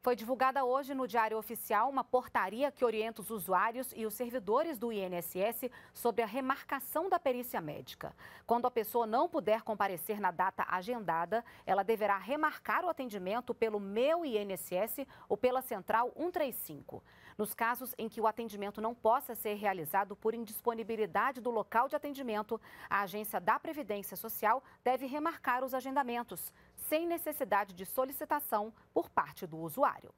Foi divulgada hoje no Diário Oficial uma portaria que orienta os usuários e os servidores do INSS sobre a remarcação da perícia médica. Quando a pessoa não puder comparecer na data agendada, ela deverá remarcar o atendimento pelo Meu INSS ou pela Central 135. Nos casos em que o atendimento não possa ser realizado por indisponibilidade do local de atendimento, a agência da Previdência Social deve remarcar os agendamentos sem necessidade de solicitação por parte do usuário.